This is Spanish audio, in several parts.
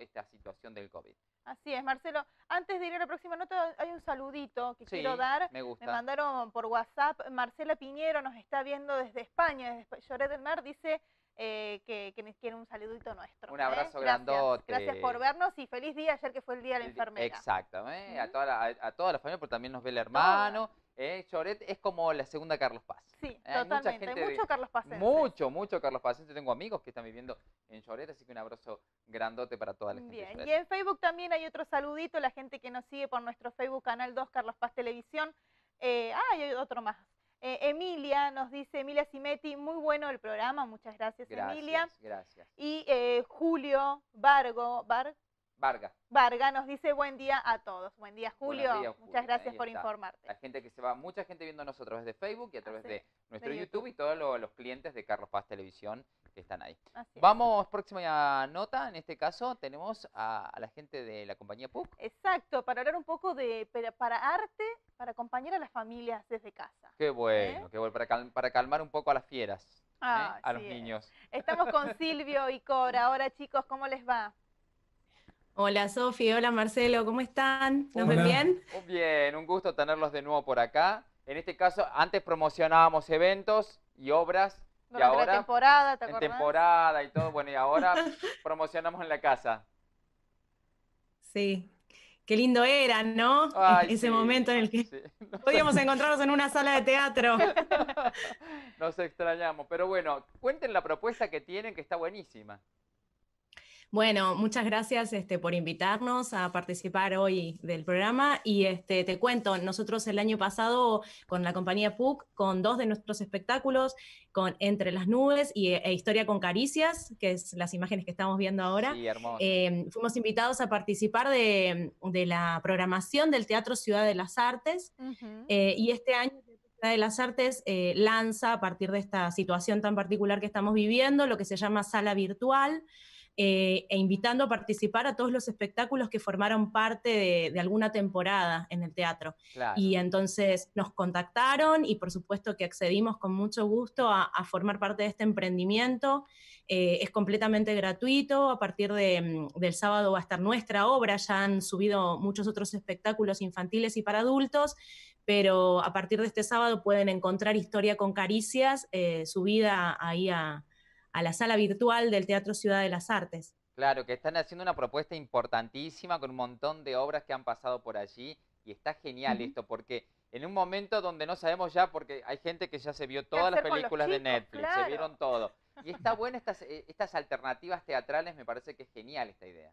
esta situación del COVID. Así es, Marcelo. Antes de ir a la próxima nota, hay un saludito que quiero dar. Me gusta. Me mandaron por WhatsApp. Marcela Piñero nos está viendo desde España, desde Lloré del Mar. Dice eh, que, que quiere un saludito nuestro. Un ¿eh? abrazo grandote. Gracias. por vernos y feliz día ayer que fue el Día de la Enfermera. Exacto, a, toda la, toda la familia, porque también nos ve el hermano. Eh, es como la segunda Carlos Paz. Sí, ¿eh? totalmente. Hay mucho Carlos Paz Mucho, mucho Carlos Paz, yo Tengo amigos que están viviendo en Lloret, así que un abrazo grandote para toda la gente. Bien, y en Facebook también hay otro saludito, la gente que nos sigue por nuestro Facebook canal 2 Carlos Paz Televisión. Eh, ah, hay otro más. Eh, Emilia nos dice, Emilia Simetti, muy bueno el programa, muchas gracias, gracias Emilia. Gracias. Y Julio Vargo, Bar, Varga. Varga nos dice buen día a todos. Buen día, Julio. Muchas gracias por informarte. La gente que se va, mucha gente viendo a través de Facebook y a través de nuestro YouTube. y todos los clientes de Carlos Paz Televisión que están ahí. Vamos, próxima nota, en este caso tenemos a, la gente de la compañía PUC. Exacto, para hablar un poco de para arte, para acompañar a las familias desde casa. Qué bueno, ¿eh? qué bueno, para, calmar un poco a las fieras, ¿eh? ah, a los niños. Estamos con Silvio y Cora. Ahora chicos, ¿cómo les va? Hola Sofi, hola Marcelo, ¿cómo están? ¿Nos ven bien? Muy bien, un gusto tenerlos de nuevo por acá. En este caso, antes promocionábamos eventos y obras. y temporada, ¿te En temporada y todo, bueno, y ahora promocionamos en la casa. Sí, qué lindo era, ¿no? Ese momento en el que podíamos encontrarnos en una sala de teatro. Nos extrañamos, pero bueno, cuenten la propuesta que tienen, que está buenísima. Bueno, muchas gracias este, por invitarnos a participar hoy del programa y este, te cuento, nosotros el año pasado con la compañía PUC, con dos de nuestros espectáculos, con Entre las Nubes y, e Historia con Caricias, que es las imágenes que estamos viendo ahora, eh, fuimos invitados a participar de, la programación del Teatro Ciudad de las Artes eh, y este año de las Artes eh, lanza a partir de esta situación tan particular que estamos viviendo lo que se llama sala virtual, eh, e invitando a participar a todos los espectáculos que formaron parte de, alguna temporada en el teatro. Y entonces nos contactaron y por supuesto que accedimos con mucho gusto a, formar parte de este emprendimiento. Eh, es completamente gratuito, a partir de, mm, del sábado va a estar nuestra obra, ya han subido muchos otros espectáculos infantiles y para adultos pero a partir de este sábado pueden encontrar Historia con Caricias eh, subida ahí a, a la sala virtual del Teatro Ciudad de las Artes. Claro, que están haciendo una propuesta importantísima con un montón de obras que han pasado por allí y está genial esto porque en un momento donde no sabemos ya porque hay gente que ya se vio todas las películas de Netflix, se vieron todo. Y está buena estas, eh, estas alternativas teatrales, me parece que es genial esta idea.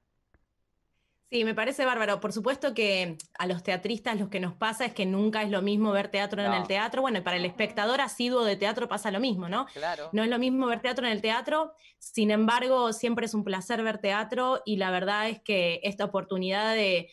Sí, me parece bárbaro. Por supuesto que a los teatristas lo que nos pasa es que nunca es lo mismo ver teatro en el teatro. Bueno, para el espectador asiduo de teatro pasa lo mismo, ¿no? Claro. No es lo mismo ver teatro en el teatro. Sin embargo, siempre es un placer ver teatro y la verdad es que esta oportunidad de,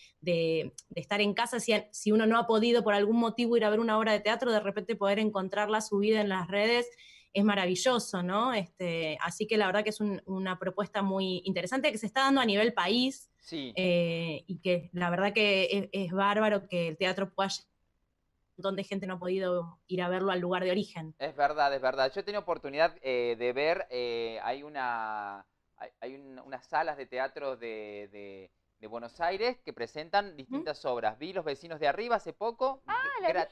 estar en casa, si, uno no ha podido por algún motivo ir a ver una obra de teatro, de repente poder encontrarla subida en las redes es maravilloso, ¿no? Este, así que la verdad que es una propuesta muy interesante que se está dando a nivel país. Sí. Eh, y que la verdad que es, bárbaro que el teatro pueda donde gente no ha podido ir a verlo al lugar de origen. Es verdad, es verdad. Yo he tenido oportunidad eh, de ver, eh, hay una hay, unas salas de teatro de, Buenos Aires que presentan distintas obras. Vi Los vecinos de arriba hace poco, ah,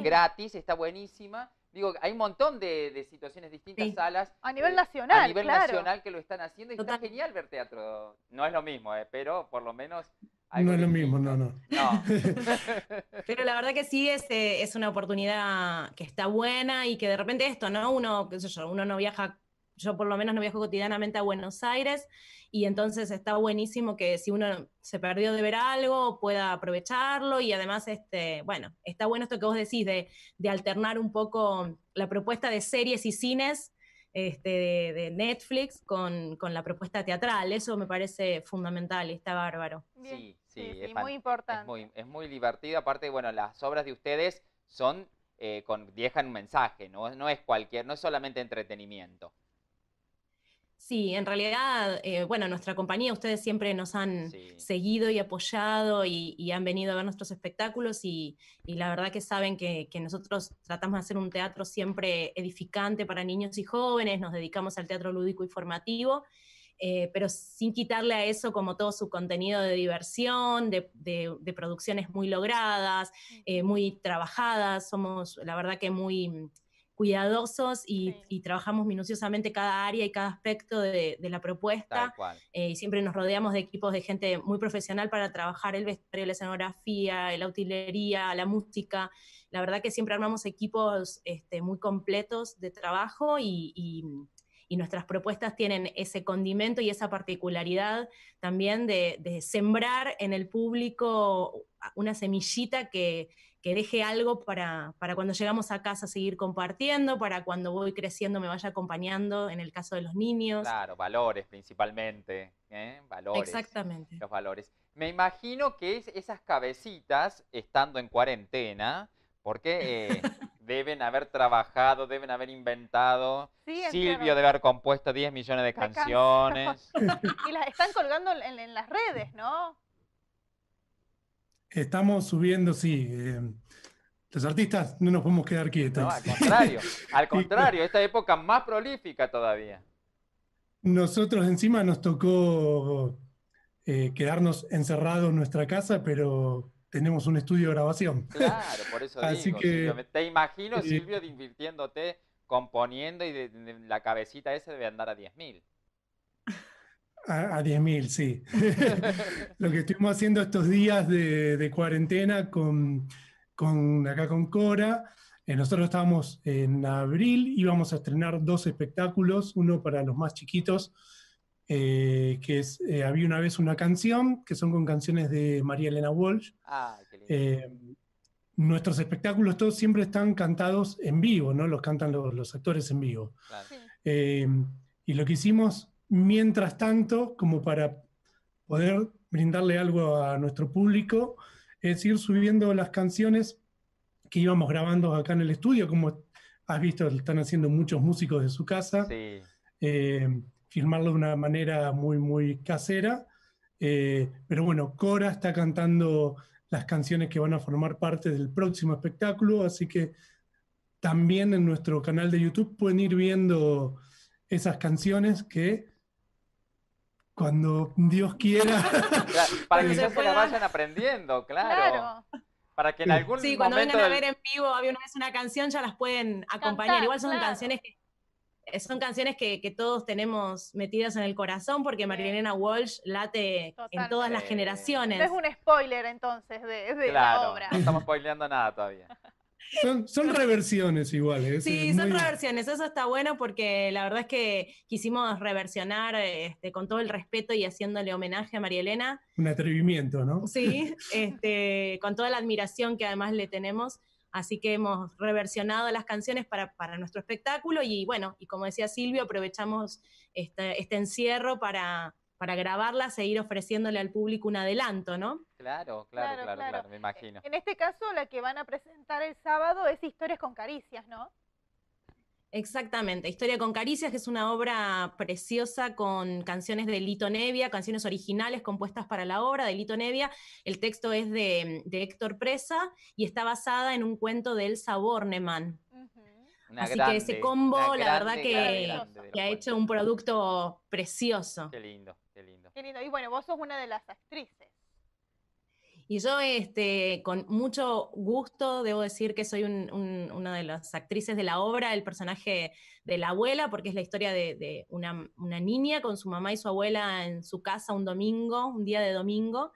gratis, está buenísima. Digo, hay un montón de, situaciones distintas, salas. A nivel eh, nacional. A nivel nacional que lo están haciendo y está genial ver teatro. No es lo mismo, eh, pero por lo menos. No es lo mismo, no, no. no. pero la verdad que sí es, eh, es una oportunidad que está buena y que de repente esto, ¿no? Uno, qué sé yo, uno no viaja yo por lo menos no viajo cotidianamente a Buenos Aires y entonces está buenísimo que si uno se perdió de ver algo pueda aprovecharlo y además, este, bueno, está bueno esto que vos decís de, alternar un poco la propuesta de series y cines este, de, Netflix con, la propuesta teatral. Eso me parece fundamental y está bárbaro. Sí, sí, es muy importante. Es muy, divertido. Aparte, bueno, las obras de ustedes son... Eh, con, dejan un mensaje, ¿no? no es cualquier, no es solamente entretenimiento. Sí, en realidad, eh, bueno, nuestra compañía, ustedes siempre nos han seguido y apoyado y, han venido a ver nuestros espectáculos y, la verdad que saben que, nosotros tratamos de hacer un teatro siempre edificante para niños y jóvenes, nos dedicamos al teatro lúdico y formativo, eh, pero sin quitarle a eso como todo su contenido de diversión, de, producciones muy logradas, eh, muy trabajadas, somos la verdad que muy cuidadosos y, trabajamos minuciosamente cada área y cada aspecto de, la propuesta. Eh, y siempre nos rodeamos de equipos de gente muy profesional para trabajar el vestuario, la escenografía, la utilería, la música. La verdad que siempre armamos equipos este, muy completos de trabajo y y nuestras propuestas tienen ese condimento y esa particularidad también de, sembrar en el público una semillita que, deje algo para, para, cuando llegamos a casa seguir compartiendo, para cuando voy creciendo me vaya acompañando, en el caso de los niños. Claro, valores principalmente, ¿eh? valores. Exactamente. Los valores. Me imagino que esas cabecitas, estando en cuarentena, porque eh, deben haber trabajado, deben haber inventado. Silvio debe haber compuesto 10 millones de canciones. y las están colgando en, las redes, ¿no? Estamos subiendo, sí. Eh, los artistas no nos podemos quedar quietos. No, al contrario, al contrario, esta época más prolífica todavía. Nosotros encima nos tocó eh, quedarnos encerrados en nuestra casa, pero tenemos un estudio de grabación. Claro, por eso Así que, te imagino, eh, Silvio, divirtiéndote, componiendo y la cabecita esa debe andar a 10.000. A, 10.000, sí. Lo que estuvimos haciendo estos días de, cuarentena con, con, acá con Cora, eh, nosotros estábamos en abril, íbamos a estrenar dos espectáculos, uno para los más chiquitos, eh, que eh, había una vez una canción, que son con canciones de María Elena Walsh. Ah, eh, nuestros espectáculos todos siempre están cantados en vivo, ¿no? Los cantan los, actores en vivo. y lo que hicimos, mientras tanto, como para poder brindarle algo a nuestro público, es ir subiendo las canciones que íbamos grabando acá en el estudio, como has visto, están haciendo muchos músicos de su casa. Sí firmarlo de una manera muy, muy casera. Eh, pero bueno, Cora está cantando las canciones que van a formar parte del próximo espectáculo, así que también en nuestro canal de YouTube pueden ir viendo esas canciones que cuando Dios quiera. para que ustedes se vayan aprendiendo, claro. Para que en algún momento. Sí, cuando vengan a ver en vivo, había una vez una canción, ya las pueden acompañar. Igual son canciones que son canciones que, todos tenemos metidas en el corazón porque Marilena Walsh late en todas las generaciones. No es un spoiler entonces de, la obra. No estamos spoileando nada todavía. Son, reversiones iguales. ¿eh? Sí, son reversiones. Eso está bueno porque la verdad es que quisimos reversionar este, con todo el respeto y haciéndole homenaje a María Elena. Un atrevimiento, ¿no? Sí, este, con toda la admiración que además le tenemos. Así que hemos reversionado las canciones para, nuestro espectáculo y bueno, y como decía Silvio, aprovechamos este, este encierro para, para grabarlas e ofreciéndole al público un adelanto, ¿no? claro, claro, claro, claro, me imagino. En este caso, la que van a presentar el sábado es Historias con Caricias, ¿no? Exactamente, Historia con Caricias, que es una obra preciosa con canciones de Lito Nevia, canciones originales compuestas para la obra de Lito Nevia. El texto es de, Héctor Presa y está basada en un cuento de Elsa Bornemann. Así que ese combo, la verdad que, que ha hecho un producto precioso. Qué lindo, qué lindo. Qué lindo. Y bueno, vos sos una de las actrices. Y yo, este, con mucho gusto, debo decir que soy un, una de las actrices de la obra, el personaje de la abuela, porque es la historia de, una, una, niña con su mamá y su abuela en su casa un domingo, un día de domingo.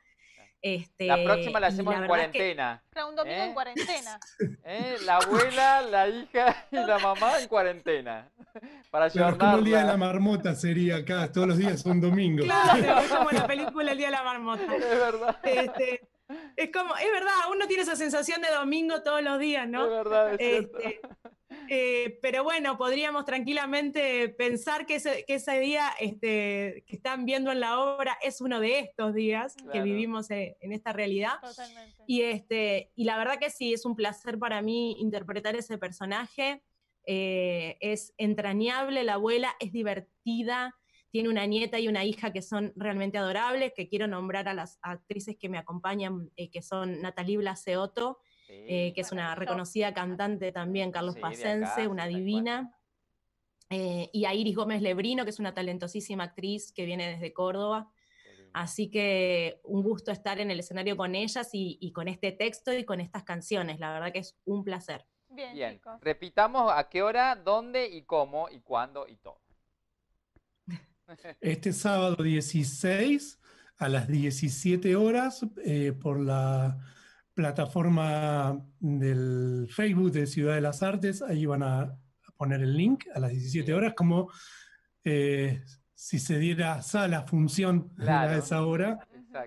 Este, la próxima la hacemos en cuarentena. Un domingo en ¿eh? cuarentena. ¿Eh? La abuela, la hija y la mamá en cuarentena. Para llevarla. Como el día de la marmota sería acá, todos los días un domingo Claro, como la película El día de la marmota. Es verdad. Este, es como, es verdad, uno tiene esa sensación de domingo todos los días, ¿no? Es verdad, es este, eh, pero bueno, podríamos tranquilamente pensar que ese, día este, que están viendo en la obra es uno de estos días que vivimos en, esta realidad. Totalmente. Y, este, y la verdad que sí, es un placer para mí interpretar ese personaje. Eh, es entrañable la abuela, es divertida, tiene una nieta y una hija que son realmente adorables, que quiero nombrar a las actrices que me acompañan, eh, que son Natalie Blaseoto, eh, que es una reconocida cantante también, Carlos Pacense, una divina, eh, y a Iris Gómez Lebrino, que es una talentosísima actriz que viene desde Córdoba. Así que un gusto estar en el escenario con ellas y, con este texto y con estas canciones. La verdad que es un placer. Bien, Bien. repitamos a qué hora, dónde y cómo y cuándo y todo. Este sábado 16 a las 17 horas eh, por la plataforma del Facebook de Ciudad de las Artes, ahí van a poner el link a las 17 horas, como eh, si se diera sala función a esa hora.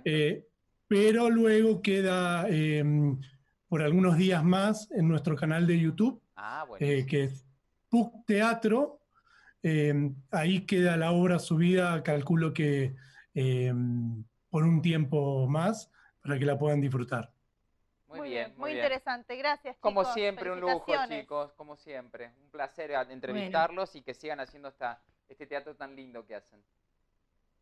Eh, pero luego queda em, por algunos días más en nuestro canal de YouTube, ah, que es PUC Teatro, Em, ahí queda la obra subida, calculo que em, por un tiempo más, para que la puedan disfrutar. Muy bien, muy, interesante. Gracias, Como siempre, un lujo, chicos, como siempre. Un placer eh, entrevistarlos y que sigan haciendo este teatro tan lindo que hacen.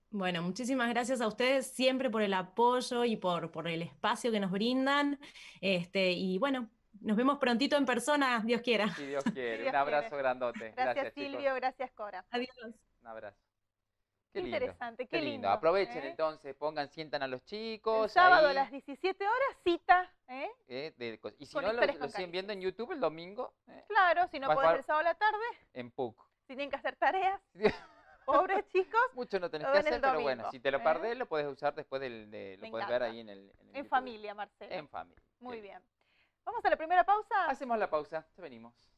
Bueno, muchísimas gracias a ustedes siempre por el apoyo y por, el espacio que nos brindan. Este, y bueno, nos vemos prontito en persona, Dios quiera. Si Dios quiere. un abrazo grandote. Gracias, Silvio, gracias Cora. Adiós. Un abrazo. Qué, interesante, qué, lindo. Aprovechen ¿eh? entonces, pongan, sientan a los chicos. sábado a las 17 horas, cita. ¿eh? Eh, y si no, lo, siguen viendo en YouTube el domingo. Claro, si no pueden el sábado a la tarde. En PUC. Si tienen que hacer tareas. Pobres chicos. Mucho no tenés que hacer, pero bueno, si te lo perdés, lo puedes usar después del. De, lo puedes ver ahí en el. En, familia, Marcelo. En familia. Muy bien. ¿Vamos a la primera pausa? Hacemos la pausa, ya venimos.